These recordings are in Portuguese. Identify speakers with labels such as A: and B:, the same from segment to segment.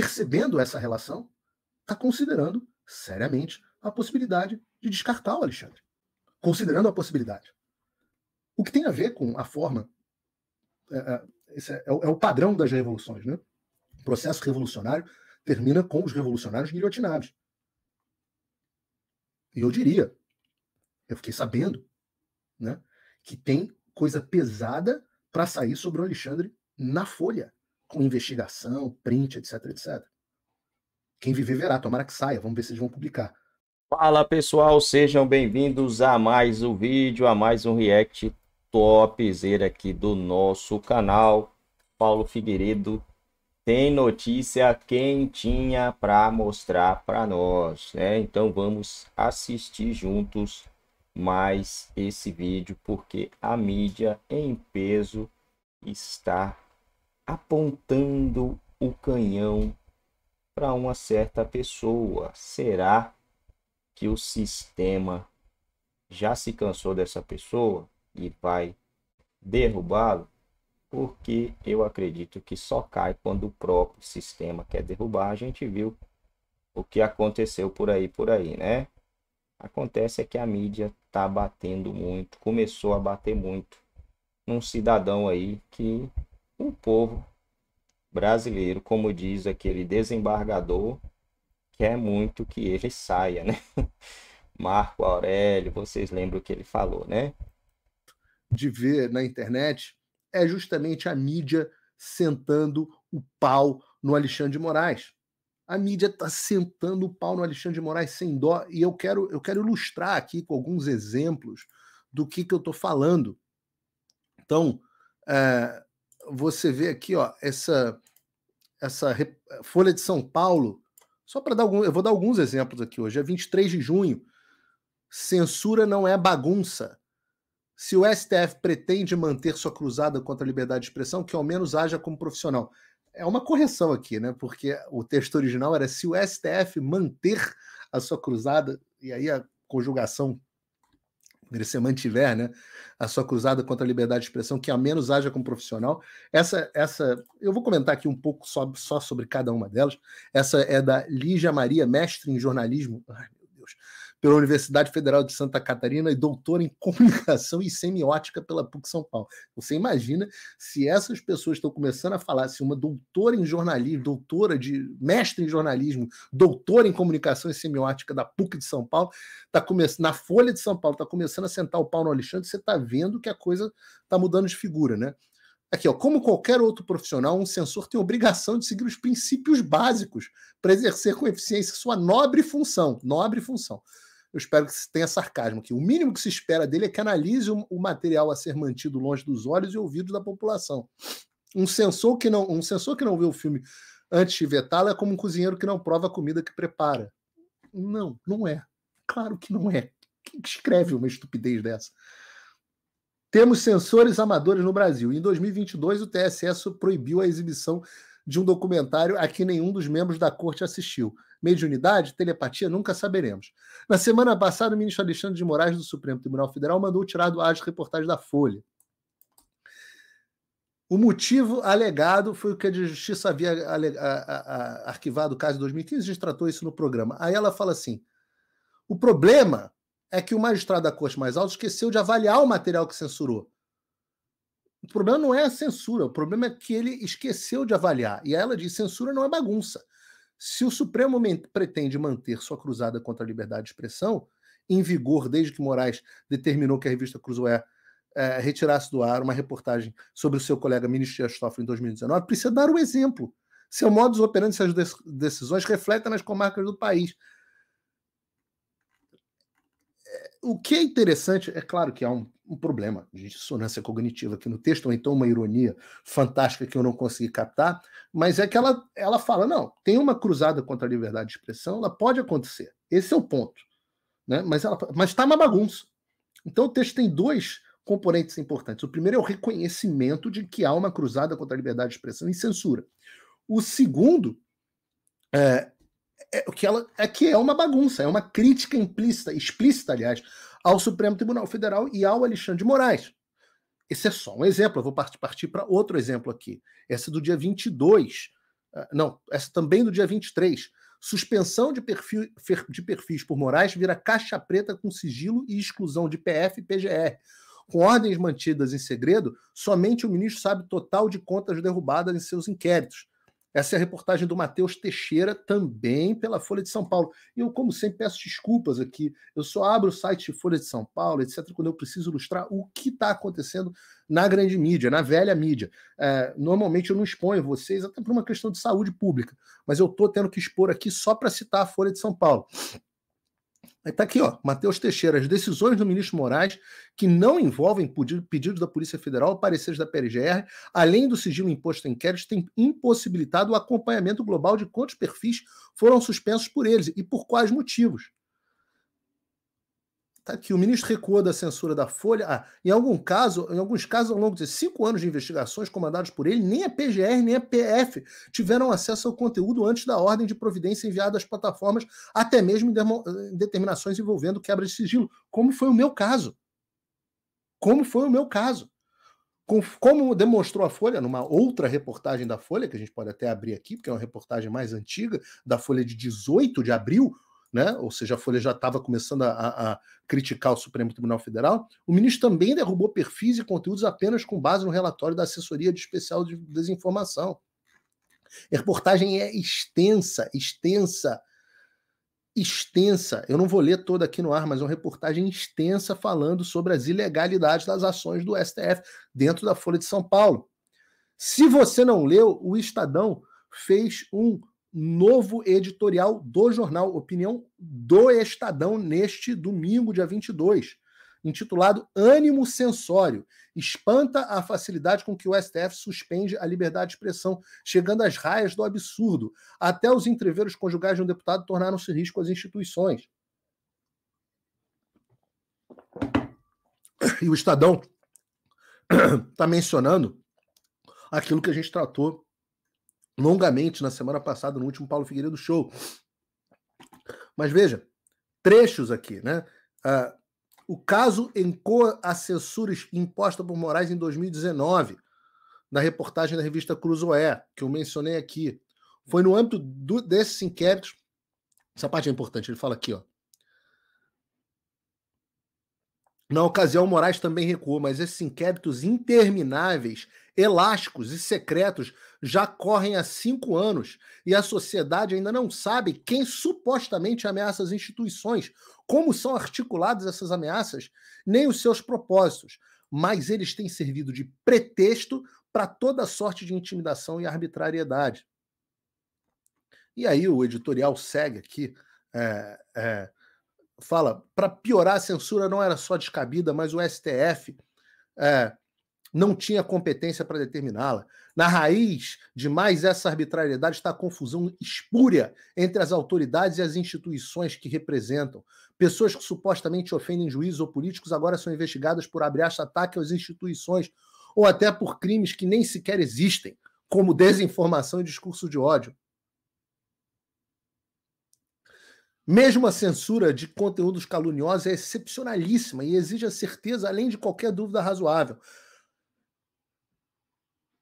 A: percebendo essa relação, está considerando seriamente a possibilidade de descartar o Alexandre. Considerando a possibilidade. O que tem a ver com a forma. É, é, é, é, o, é o padrão das revoluções, né? O processo revolucionário termina com os revolucionários guilhotinados. E eu diria, eu fiquei sabendo, né, que tem coisa pesada para sair sobre o Alexandre na Folha com investigação, print, etc, etc. Quem viver verá, tomara que saia, vamos ver se eles vão publicar.
B: Fala pessoal, sejam bem-vindos a mais um vídeo, a mais um react topzera aqui do nosso canal. Paulo Figueiredo tem notícia quentinha para mostrar para nós, né? Então vamos assistir juntos mais esse vídeo porque a mídia em peso está apontando o canhão para uma certa pessoa. Será que o sistema já se cansou dessa pessoa e vai derrubá-lo? Porque eu acredito que só cai quando o próprio sistema quer derrubar. A gente viu o que aconteceu por aí, por aí, né? Acontece é que a mídia está batendo muito, começou a bater muito num cidadão aí que o povo brasileiro, como diz aquele desembargador, quer é muito que ele saia, né? Marco Aurélio, vocês lembram o que ele falou, né? De ver na internet
A: é justamente a mídia sentando o pau no Alexandre de Moraes. A mídia está sentando o pau no Alexandre de Moraes sem dó, e eu quero, eu quero ilustrar aqui com alguns exemplos do que, que eu estou falando. Então, é, você vê aqui, ó, essa essa Folha de São Paulo, só para dar algum, eu vou dar alguns exemplos aqui hoje. É 23 de junho. Censura não é bagunça. Se o STF pretende manter sua cruzada contra a liberdade de expressão, que ao menos haja como profissional. É uma correção aqui, né? Porque o texto original era se o STF manter a sua cruzada, e aí a conjugação ele se mantiver né, a sua cruzada contra a liberdade de expressão, que a menos haja como profissional. Essa, essa, eu vou comentar aqui um pouco só, só sobre cada uma delas. Essa é da Lígia Maria, mestre em jornalismo. Ai, meu Deus pela Universidade Federal de Santa Catarina e doutor em comunicação e semiótica pela PUC São Paulo. Você imagina se essas pessoas estão começando a falar, se uma doutora em jornalismo, doutora de mestre em jornalismo, doutora em comunicação e semiótica da PUC de São Paulo, tá começando na Folha de São Paulo, está começando a sentar o pau no Alexandre, você está vendo que a coisa está mudando de figura, né? Aqui, ó, como qualquer outro profissional, um censor tem obrigação de seguir os princípios básicos para exercer com eficiência sua nobre função, nobre função eu espero que tenha sarcasmo aqui. O mínimo que se espera dele é que analise o material a ser mantido longe dos olhos e ouvidos da população. Um censor que não, um censor que não vê o filme antes de vetá-lo é como um cozinheiro que não prova a comida que prepara. Não, não é. Claro que não é. Quem escreve uma estupidez dessa? Temos censores amadores no Brasil. Em 2022, o TSS proibiu a exibição de um documentário a que nenhum dos membros da corte assistiu mediunidade, telepatia, nunca saberemos. Na semana passada, o ministro Alexandre de Moraes do Supremo Tribunal Federal mandou tirar do ar as reportagens da Folha. O motivo alegado foi o que a Justiça havia arquivado o caso em 2015, a gente tratou isso no programa. Aí ela fala assim: o problema é que o magistrado da Corte mais alta esqueceu de avaliar o material que censurou. O problema não é a censura, o problema é que ele esqueceu de avaliar. E ela diz: censura não é bagunça. Se o Supremo pretende manter sua cruzada contra a liberdade de expressão, em vigor desde que Moraes determinou que a revista Cruzoé é, retirasse do ar uma reportagem sobre o seu colega ministro Dias Toffoli em 2019, precisa dar o um exemplo. Seu modus operandi, suas decisões refletem nas comarcas do país o que é interessante, é claro que há um, um problema de dissonância cognitiva aqui no texto, ou então uma ironia fantástica que eu não consegui captar, mas é que ela, ela fala: não, tem uma cruzada contra a liberdade de expressão, ela pode acontecer. Esse é o ponto. Né? Mas está uma bagunça. Então o texto tem dois componentes importantes. O primeiro é o reconhecimento de que há uma cruzada contra a liberdade de expressão e censura. O segundo é, é, o que ela é que é uma bagunça, é uma crítica implícita, explícita, aliás, ao Supremo Tribunal Federal e ao Alexandre de Moraes. Esse é só um exemplo, eu vou partir para outro exemplo aqui. Essa do dia 22, ah, não, essa também do dia 23. Suspensão de, perfil, de perfis por Moraes vira caixa preta com sigilo e exclusão de PF e PGR. Com ordens mantidas em segredo, somente o ministro sabe total de contas derrubadas em seus inquéritos. Essa é a reportagem do Matheus Teixeira, também pela Folha de São Paulo. E eu, como sempre, peço desculpas aqui. Eu só abro o site Folha de São Paulo, etc., quando eu preciso ilustrar o que está acontecendo na grande mídia, na velha mídia. É, normalmente eu não exponho vocês, até por uma questão de saúde pública, mas eu estou tendo que expor aqui só para citar a Folha de São Paulo. Está aqui, ó, Matheus Teixeira, as decisões do ministro Moraes que não envolvem pedidos da Polícia Federal, pareceres da PGR, além do sigilo imposto em inquéritos, têm impossibilitado o acompanhamento global de quantos perfis foram suspensos por eles e por quais motivos. Tá aqui, o ministro recuou da censura da Folha. Ah, em, algum caso, em alguns casos, ao longo de cinco anos de investigações comandados por ele, nem a PGR nem a PF tiveram acesso ao conteúdo antes da ordem de providência enviada às plataformas, até mesmo em, determinações envolvendo quebra de sigilo, como foi o meu caso. Como foi o meu caso. Como demonstrou a Folha, numa outra reportagem da Folha, que a gente pode até abrir aqui, porque é uma reportagem mais antiga, da Folha de 18 de abril, né? ou seja, a Folha já estava começando a, a, criticar o Supremo Tribunal Federal, o ministro também derrubou perfis e conteúdos apenas com base no relatório da Assessoria de Especial de Desinformação. A reportagem é extensa, extensa, extensa. Eu não vou ler toda aqui no ar, mas é uma reportagem extensa falando sobre as ilegalidades das ações do STF dentro da Folha de São Paulo. Se você não leu, o Estadão fez um novo editorial do jornal Opinião do Estadão neste domingo, dia 22, intitulado Ânimo Sensório. Espanta a facilidade com que o STF suspende a liberdade de expressão, chegando às raias do absurdo. Até os entreveros conjugais de um deputado tornaram-se risco às instituições. E o Estadão está mencionando aquilo que a gente tratou longamente na semana passada, no último Paulo Figueiredo Show. Mas veja, trechos aqui, né? Ah, o caso encoa a censura imposta por Moraes em 2019, na reportagem da revista Cruzoé, que eu mencionei aqui. Foi no âmbito do, desses inquéritos. Essa parte é importante, ele fala aqui, ó. Na ocasião, Moraes também recuou, mas esses inquéritos intermináveis, elásticos e secretos já correm há cinco anos e a sociedade ainda não sabe quem supostamente ameaça as instituições, como são articuladas essas ameaças, nem os seus propósitos. Mas eles têm servido de pretexto para toda sorte de intimidação e arbitrariedade. E aí o editorial segue aqui, é, é, fala, para piorar a censura não era só descabida, mas o STF é, não tinha competência para determiná-la. Na raiz de mais essa arbitrariedade está a confusão espúria entre as autoridades e as instituições que representam. Pessoas que supostamente ofendem juízes ou políticos agora são investigadas por abrir ataque às instituições ou até por crimes que nem sequer existem, como desinformação e discurso de ódio. Mesmo a censura de conteúdos caluniosos é excepcionalíssima e exige a certeza além de qualquer dúvida razoável.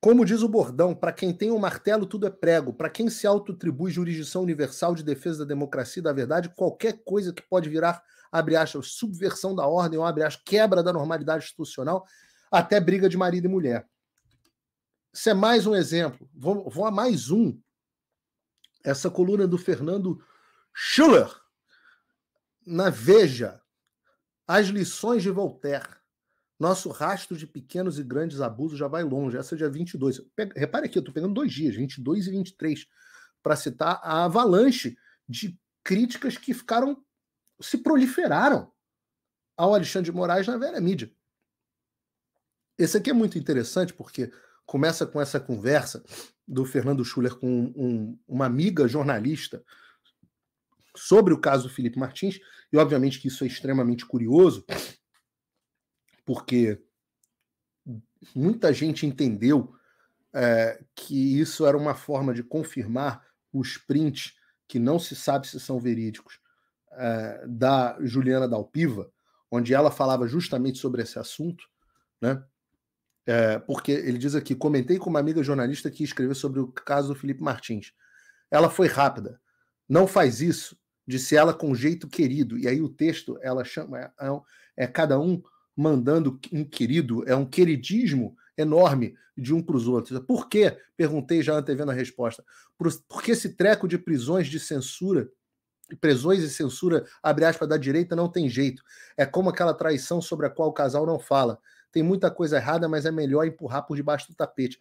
A: Como diz o bordão, para quem tem o um martelo, tudo é prego. Para quem se autotribui jurisdição universal de defesa da democracia e da verdade, qualquer coisa que pode virar, abre aspas, subversão da ordem, ou abre aspas, quebra da normalidade institucional, até briga de marido e mulher. Isso é mais um exemplo. Vou, vou a mais um. Essa coluna do Fernando Schuller, na Veja, As Lições de Voltaire. Nosso rastro de pequenos e grandes abusos já vai longe. Essa é dia 22. repare aqui, eu estou pegando dois dias, 22 e 23, para citar a avalanche de críticas que ficaram, se proliferaram ao Alexandre de Moraes na velha mídia. Esse aqui é muito interessante porque começa com essa conversa do Fernando Schuller com um, uma amiga jornalista sobre o caso Felipe Martins, e obviamente que isso é extremamente curioso, porque muita gente entendeu é, que isso era uma forma de confirmar os prints que não se sabe se são verídicos é, da Juliana Dalpiva, onde ela falava justamente sobre esse assunto, né? É, porque ele diz aqui: comentei com uma amiga jornalista que escreveu sobre o caso do Felipe Martins. Ela foi rápida. Não faz isso, disse ela com jeito querido. E aí o texto, ela chama, é, é, é cada um mandando um querido, é um queridismo enorme de um para os outros. Por quê? Perguntei já antevendo a resposta. Por, porque esse treco de prisões de censura, prisões e censura, abre aspas, da direita não tem jeito. É como aquela traição sobre a qual o casal não fala. Tem muita coisa errada, mas é melhor empurrar por debaixo do tapete.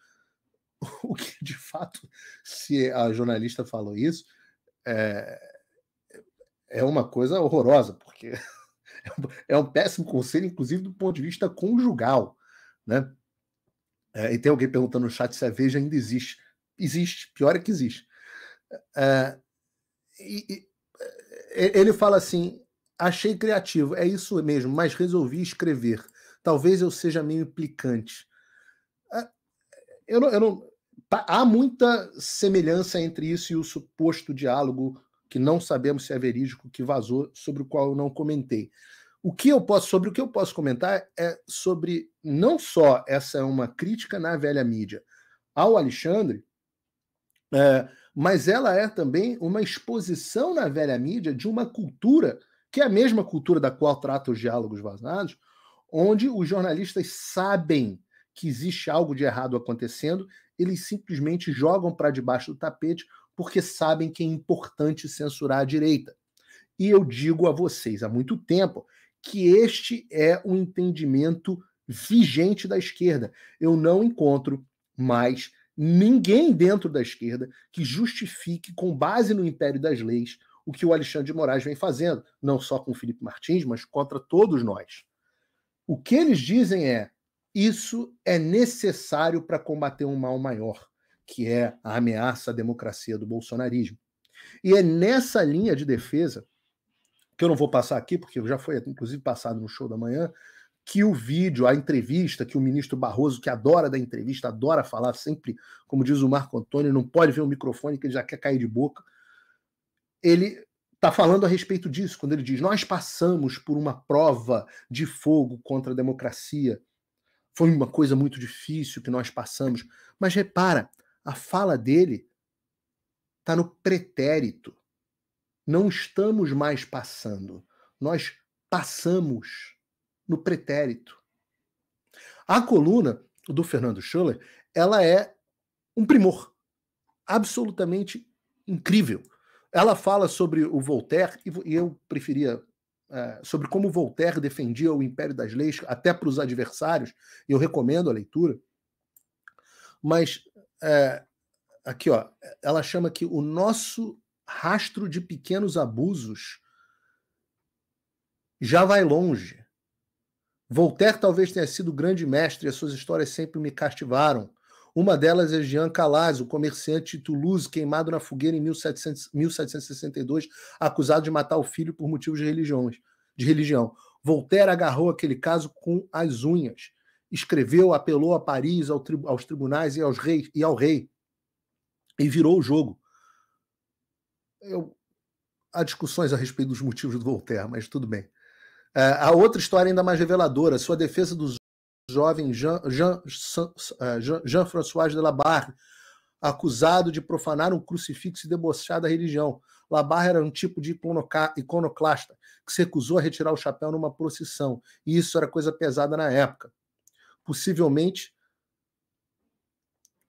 A: O que, de fato, se a jornalista falou isso, é, é uma coisa horrorosa, porque é um péssimo conselho, inclusive do ponto de vista conjugal, né? É, e tem alguém perguntando no chat se a Veja ainda existe. Existe, pior é que existe. É, e, e, é, é, ele fala assim: achei criativo, é isso mesmo, mas resolvi escrever. Talvez eu seja meio implicante. É, eu não, eu não, há muita semelhança entre isso e o suposto diálogo que não sabemos se é verídico, que vazou, sobre o qual eu não comentei. O que eu posso, sobre o que eu posso comentar é sobre não só essa é uma crítica na velha mídia ao Alexandre, é, mas ela é também uma exposição na velha mídia de uma cultura que é a mesma cultura da qual trata os diálogos vazados, onde os jornalistas sabem que existe algo de errado acontecendo, eles simplesmente jogam para debaixo do tapete porque sabem que é importante censurar a direita. E eu digo a vocês há muito tempo que este é o um entendimento vigente da esquerda. Eu não encontro mais ninguém dentro da esquerda que justifique, com base no império das leis, o que o Alexandre de Moraes vem fazendo, não só com o Felipe Martins, mas contra todos nós. O que eles dizem é: isso é necessário para combater um mal maior que é a ameaça à democracia do bolsonarismo. E é nessa linha de defesa, que eu não vou passar aqui, porque já foi inclusive passado no show da manhã, que o vídeo, a entrevista que o ministro Barroso, que adora da entrevista, adora falar sempre, como diz o Marco Antônio, não pode ver o microfone que ele já quer cair de boca. Ele está falando a respeito disso, quando ele diz: Nós passamos por uma prova de fogo contra a democracia. Foi uma coisa muito difícil que nós passamos. Mas repara, a fala dele está no pretérito. Não estamos mais passando, nós passamos no pretérito. A coluna do Fernando Schuller, ela é um primor absolutamente incrível. Ela fala sobre o Voltaire, e eu preferia é, sobre como Voltaire defendia o império das leis até para os adversários, e eu recomendo a leitura. Mas é, aqui, ó, ela chama que o nosso rastro de pequenos abusos já vai longe. Voltaire talvez tenha sido grande mestre, e as suas histórias sempre me cativaram. Uma delas é Jean Calas, o comerciante de Toulouse, queimado na fogueira em 1700, 1762, acusado de matar o filho por motivos de religiões, de religião. Voltaire agarrou aquele caso com as unhas escreveu, apelou a Paris, ao tri aos tribunais e, aos reis, e ao rei, e virou o jogo. Eu, há discussões a respeito dos motivos do Voltaire, mas tudo bem. Uh, há outra história ainda mais reveladora, sua defesa do jovem Jean-François Jean, Jean, Jean é, de Labarre, acusado de profanar um crucifixo e debochar da religião. Labarre era um tipo de iconoclasta que se recusou a retirar o chapéu numa procissão, e isso era coisa pesada na época possivelmente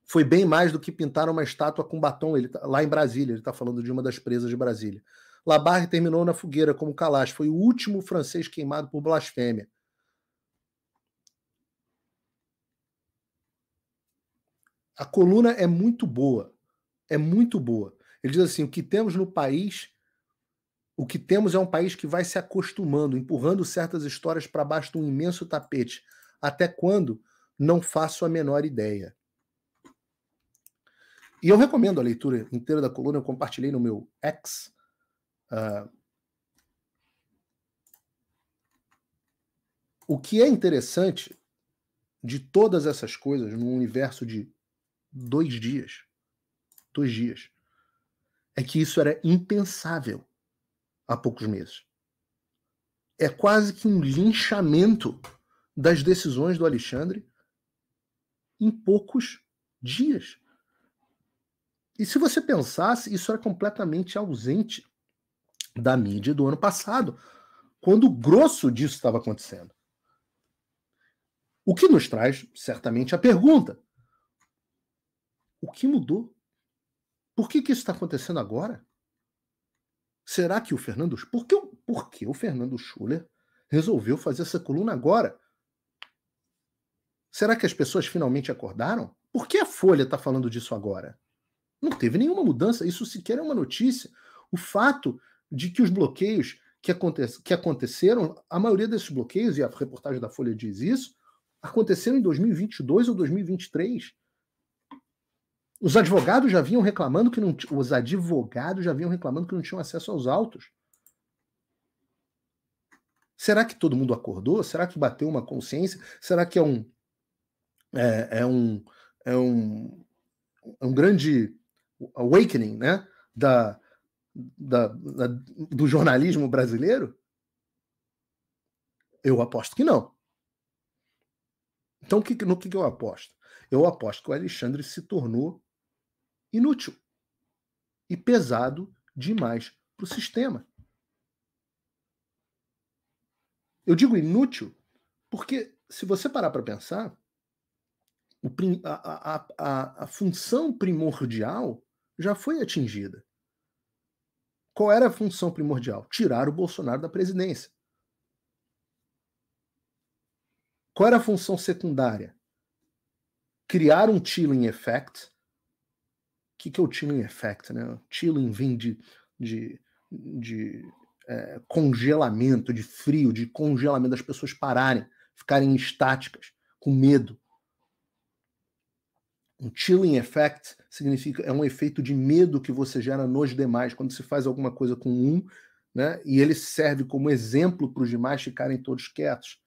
A: foi bem mais do que pintar uma estátua com batom ele tá, lá em Brasília. Ele está falando de uma das presas de Brasília. Labarre terminou na fogueira como Kalash. Foi o último francês queimado por blasfêmia. A coluna é muito boa. É muito boa. Ele diz assim: o que temos no país, o que temos é um país que vai se acostumando, empurrando certas histórias para baixo de um imenso tapete, até quando? Não faço a menor ideia. E eu recomendo a leitura inteira da coluna, eu compartilhei no meu ex. Uh, ah, o que é interessante de todas essas coisas num universo de dois dias, dois dias, é que isso era impensável há poucos meses. É quase que um linchamento das decisões do Alexandre em poucos dias. E se você pensasse, isso era completamente ausente da mídia do ano passado, quando o grosso disso estava acontecendo. O que nos traz, certamente, a pergunta: o que mudou? Por que, que isso está acontecendo agora? Será que o Fernando. Por que, por que o Fernando Schuller resolveu fazer essa coluna agora? Será que as pessoas finalmente acordaram? Por que a Folha está falando disso agora? Não teve nenhuma mudança, isso sequer é uma notícia. O fato de que os bloqueios que, aconte que aconteceram, a maioria desses bloqueios, e a reportagem da Folha diz isso, aconteceram em 2022 ou 2023. Os advogados já vinham reclamando que não os advogados já vinham reclamando que não tinham acesso aos autos. Será que todo mundo acordou? Será que bateu uma consciência? Será que é um é, é, um, é, um, é um grande awakening né? da, da, da, do jornalismo brasileiro? Eu aposto que não. Então, no que eu aposto? Eu aposto que o Alexandre se tornou inútil e pesado demais para o sistema. Eu digo inútil porque, se você parar para pensar, o, a, a, a, função primordial já foi atingida. Qual era a função primordial? Tirar o Bolsonaro da presidência. Qual era a função secundária? Criar um chilling effect. O que, que é o chilling effect? Né? Chilling vem de, de, de é, congelamento, de frio, de congelamento das pessoas pararem, ficarem estáticas, com medo. Um chilling effect significa é um efeito de medo que você gera nos demais quando se faz alguma coisa com um, né? E ele serve como exemplo para os demais ficarem todos quietos.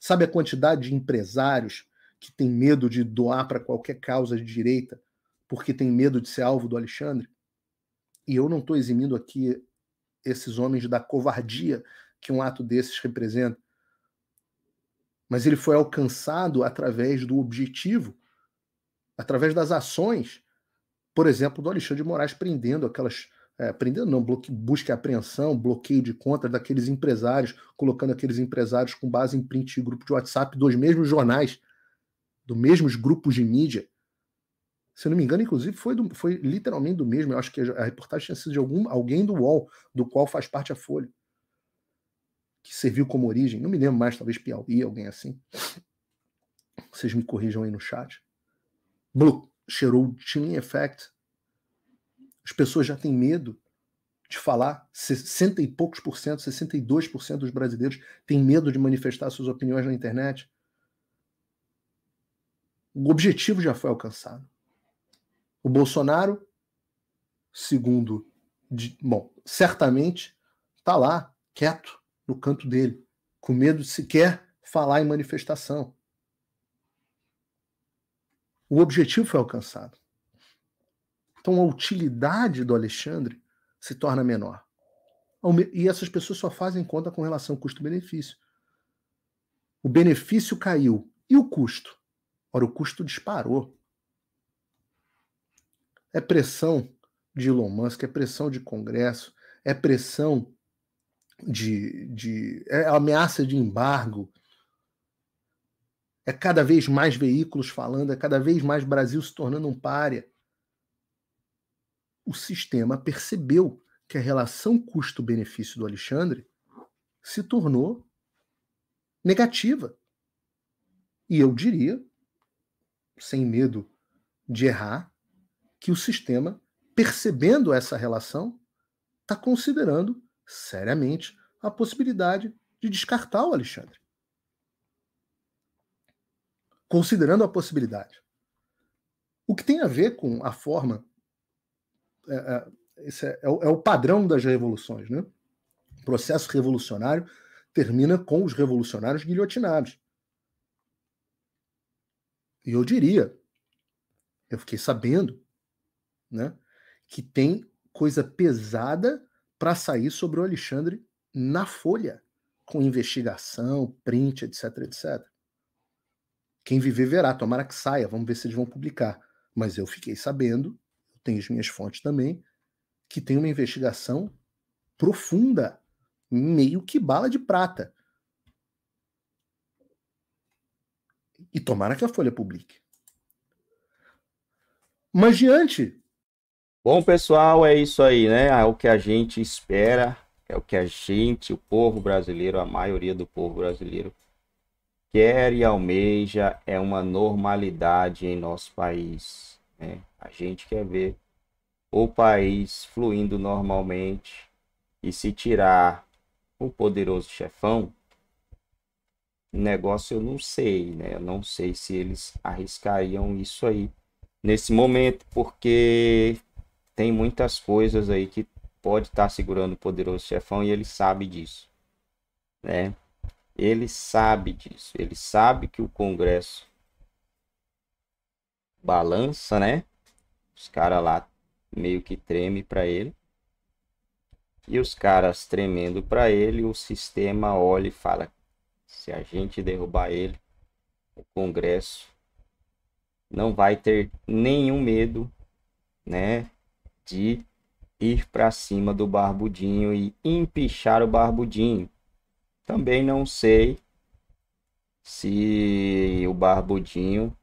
A: Sabe a quantidade de empresários que tem medo de doar para qualquer causa de direita porque tem medo de ser alvo do Alexandre? E eu não estou eximindo aqui esses homens da covardia que um ato desses representa. Mas ele foi alcançado através do objetivo através das ações, por exemplo, do Alexandre de Moraes prendendo aquelas. É, prendendo não, bloque, busca e apreensão, bloqueio de contas daqueles empresários, colocando aqueles empresários com base em print e grupo de WhatsApp dos mesmos jornais, dos mesmos grupos de mídia. Se eu não me engano, inclusive, foi, do, foi literalmente do mesmo. Eu acho que a reportagem tinha sido de algum, alguém do UOL, do qual faz parte a Folha, que serviu como origem. Não me lembro mais, talvez Piauí, alguém assim. Vocês me corrijam aí no chat. Blue, cheirou o chilling effect. As pessoas já têm medo de falar. 60 e poucos por cento, 62 por cento dos brasileiros têm medo de manifestar suas opiniões na internet. O objetivo já foi alcançado. O Bolsonaro, segundo, de, bom, certamente está lá, quieto, no canto dele, com medo de sequer falar em manifestação. O objetivo foi alcançado. Então a utilidade do Alexandre se torna menor. E essas pessoas só fazem conta com relação custo-benefício. O benefício caiu. E o custo? Ora, o custo disparou. É pressão de Elon Musk, é pressão de Congresso, é pressão de. de é ameaça de embargo é cada vez mais veículos falando, é cada vez mais Brasil se tornando um párea. O sistema percebeu que a relação custo-benefício do Alexandre se tornou negativa. E eu diria, sem medo de errar, que o sistema, percebendo essa relação, está considerando seriamente a possibilidade de descartar o Alexandre considerando a possibilidade. O que tem a ver com a forma. É, é, é, é, o, é o padrão das revoluções, né? O processo revolucionário termina com os revolucionários guilhotinados. E eu diria, eu fiquei sabendo, né, que tem coisa pesada para sair sobre o Alexandre na Folha, com investigação, print, etc, etc. Quem viver verá, tomara que saia, vamos ver se eles vão publicar. Mas eu fiquei sabendo, tenho as minhas fontes também, que tem uma investigação profunda, meio que bala de prata.
B: E tomara que a Folha publique. Mas diante. Bom, pessoal, é isso aí, né? É o que a gente espera, é o que a gente, o povo brasileiro, a maioria do povo brasileiro quer e almeja é uma normalidade em nosso país. Né? A gente quer ver o país fluindo normalmente e se tirar o poderoso chefão, negócio eu não sei, né? Eu não sei se eles arriscariam isso aí nesse momento, porque tem muitas coisas aí que pode estar tá segurando o poderoso chefão e ele sabe disso, né? Ele sabe disso. Ele sabe que o Congresso balança, né? Os caras lá meio que treme para ele. E os caras tremendo para ele, o sistema olha e fala: se a gente derrubar ele, o Congresso não vai ter nenhum medo, né, de ir para cima do Barbudinho e empichar o Barbudinho. Também não sei se o Barbudinho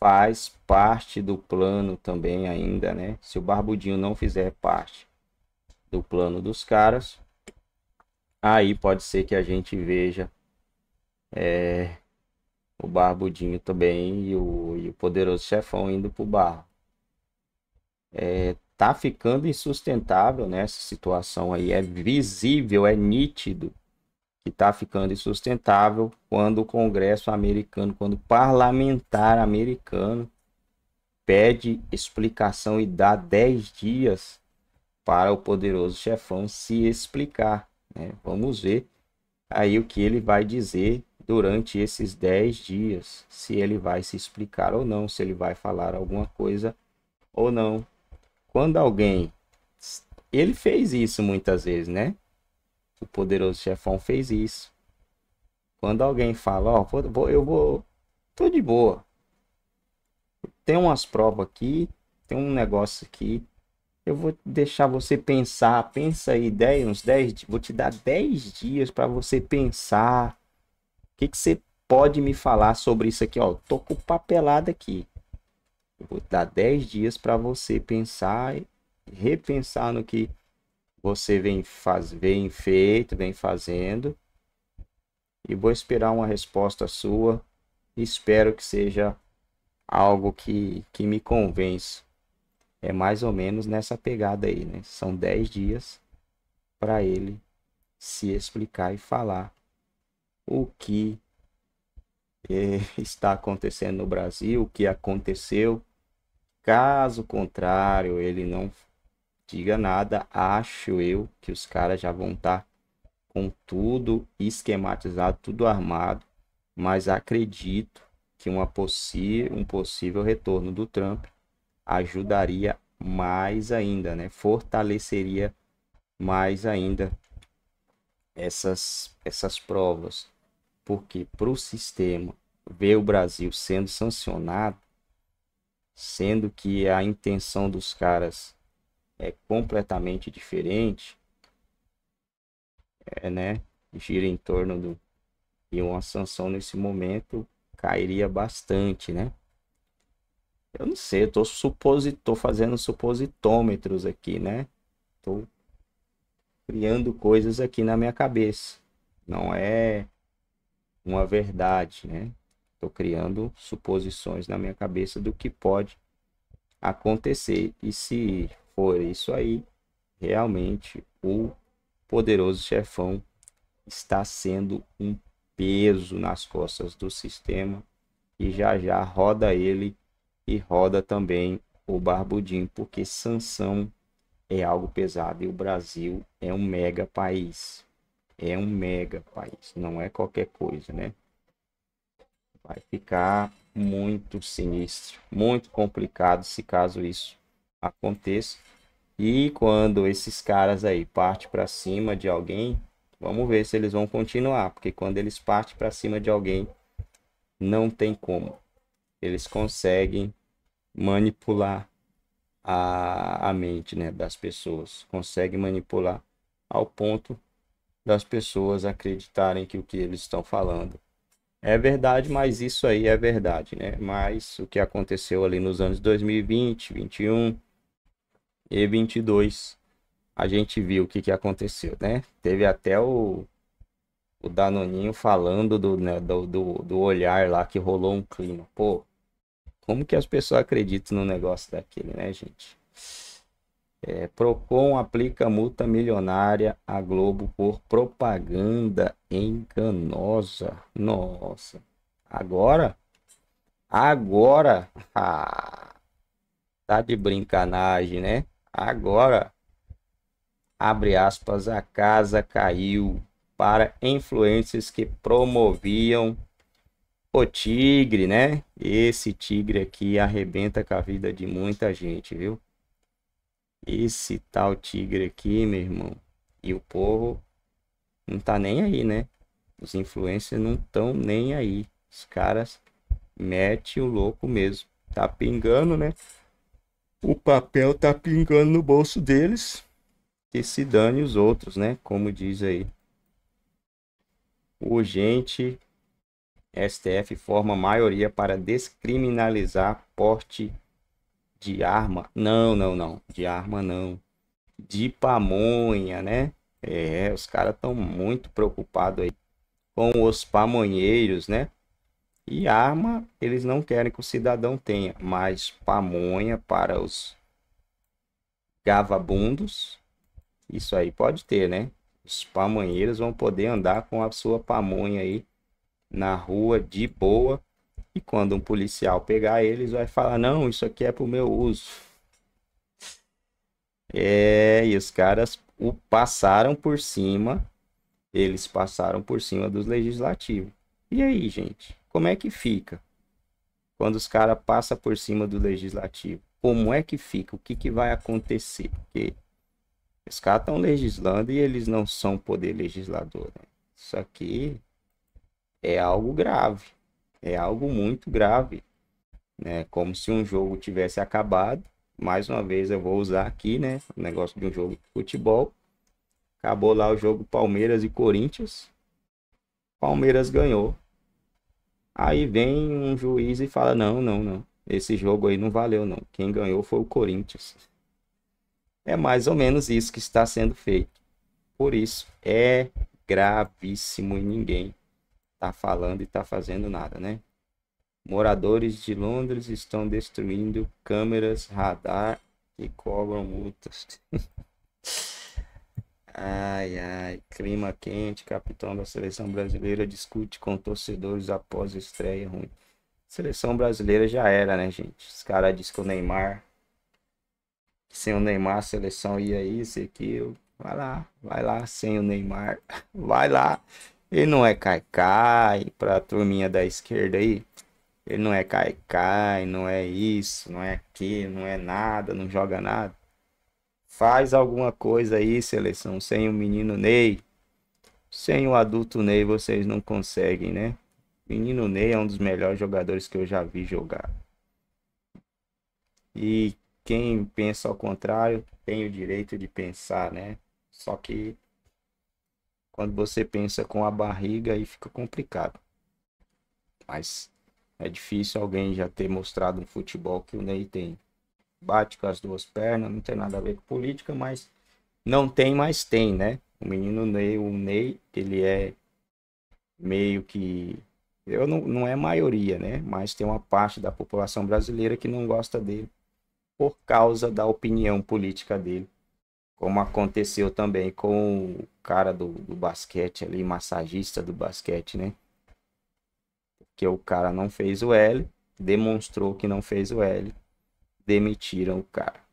B: faz parte do plano também ainda, né? Se o Barbudinho não fizer parte do plano dos caras, aí pode ser que a gente veja é, o Barbudinho também e o, e o Poderoso Chefão indo pro barro. É, tá ficando insustentável, né? Essa situação aí é visível, é nítido que está ficando insustentável quando o Congresso americano, quando o parlamentar americano pede explicação e dá 10 dias para o poderoso chefão se explicar. Né? Vamos ver aí o que ele vai dizer durante esses 10 dias, se ele vai se explicar ou não, se ele vai falar alguma coisa ou não. Quando alguém. Ele fez isso muitas vezes, né? O poderoso chefão fez isso. Quando alguém fala, ó, oh, eu vou. Tô de boa. Tem umas provas aqui, tem um negócio aqui. Eu vou deixar você pensar. Pensa aí 10, uns 10. Vou te dar 10 dias para você pensar. O que, que você pode me falar sobre isso aqui? Ó, tô com papelada aqui. Eu vou te dar 10 dias para você pensar e repensar no que você vem, faz, vem feito, vem fazendo. E vou esperar uma resposta sua. Espero que seja algo que, que me convença. É mais ou menos nessa pegada aí, né? São 10 dias para ele se explicar e falar o que eh, está acontecendo no Brasil, o que aconteceu. Caso contrário, ele não diga nada. Acho eu que os caras já vão estar tá com tudo esquematizado, tudo armado. Mas acredito que uma um possível retorno do Trump ajudaria mais ainda, né? Fortaleceria mais ainda essas, essas provas. Porque para o sistema ver o Brasil sendo sancionado, sendo que a intenção dos caras é completamente diferente, é, né? Gira em torno do. E uma sanção nesse momento cairia bastante, né? Eu não sei, eu tô, suposi... tô fazendo supositômetros aqui, né? Tô criando coisas aqui na minha cabeça. Não é uma verdade, né? Tô criando suposições na minha cabeça do que pode acontecer. E se for isso aí, realmente o poderoso chefão está sendo um peso nas costas do sistema e já já roda ele e roda também o Barbudim, porque sanção é algo pesado e o Brasil é um mega país. É um mega país, não é qualquer coisa, né? Vai ficar muito sinistro, muito complicado se caso isso aconteça. E quando esses caras aí partem para cima de alguém, vamos ver se eles vão continuar, porque quando eles partem para cima de alguém, não tem como. Eles conseguem manipular a, a mente né, das pessoas, conseguem manipular ao ponto das pessoas acreditarem que o que eles estão falando é verdade, mas isso aí é verdade, né? Mas o que aconteceu ali nos anos 2020, 21, e 22 a gente viu o que, que aconteceu, né? Teve até o, o Danoninho falando do, né, do, do, do, olhar lá que rolou um clima. Pô, como que as pessoas acreditam no negócio daquele, né, gente? É, Procon aplica multa milionária à Globo por propaganda enganosa. Nossa. Agora? Agora? Ah, tá de brincanagem, né? Agora, abre aspas, a casa caiu para influências que promoviam o tigre, né? Esse tigre aqui arrebenta com a vida de muita gente, viu? Esse tal tigre aqui, meu irmão. E o povo não tá nem aí, né? Os influencers não estão nem aí. Os caras metem o louco mesmo. Tá pingando, né? o papel tá pingando no bolso deles, que se dane os outros, né? Como diz aí. Urgente, STF forma maioria para descriminalizar porte de arma. Não, não, não, de arma não. De pamonha, né? É, os caras estão muito preocupados aí com os pamonheiros, né? E arma, eles não querem que o cidadão tenha, mas pamonha para os gavabundos, isso aí pode ter, né? Os pamonheiros vão poder andar com a sua pamonha aí na rua de boa. E quando um policial pegar eles, vai falar: não, isso aqui é para o meu uso. É, e os caras o passaram por cima, eles passaram por cima dos legislativos. E aí, gente? como é que fica? Quando os caras passam por cima do legislativo, como é que fica? O que, que vai acontecer? Porque os caras estão legislando e eles não são poder legislador. Né? Isso aqui é algo grave. É algo muito grave. Né? Como se um jogo tivesse acabado. Mais uma vez eu vou usar aqui, né? O negócio de um jogo de futebol. Acabou lá o jogo Palmeiras e Corinthians. Palmeiras ganhou. Aí vem um juiz e fala: não, não, não. Esse jogo aí não valeu, não. Quem ganhou foi o Corinthians. É mais ou menos isso que está sendo feito. Por isso, é gravíssimo e ninguém está falando e está fazendo nada, né? Moradores de Londres estão destruindo câmeras radar e cobram multas. Ai, ai, clima quente, capitão da seleção brasileira discute com torcedores após estreia ruim. Seleção brasileira já era, né, gente? Os caras dizem que o Neymar. Sem o Neymar, a seleção ia isso e aquilo. Vai lá, vai lá, sem o Neymar. Vai lá. Ele não é cai-cai pra turminha da esquerda aí. Ele não é cai-cai, não é isso, não é aquilo, não é nada, não joga nada. Faz alguma coisa aí, seleção. Sem o menino Ney, sem o adulto Ney, vocês não conseguem, né? Menino Ney é um dos melhores jogadores que eu já vi jogar. E quem pensa ao contrário tem o direito de pensar, né? Só que quando você pensa com a barriga aí fica complicado. Mas é difícil alguém já ter mostrado um futebol que o Ney tem bate com as duas pernas, não tem nada a ver com política, mas não tem, mas tem, né? O menino Ney, o Ney, ele é meio que. Eu não, não é maioria, né? Mas tem uma parte da população brasileira que não gosta dele por causa da opinião política dele. Como aconteceu também com o cara do, do basquete ali, massagista do basquete, né? Porque o cara não fez o L, demonstrou que não fez o L, demitiram o cara.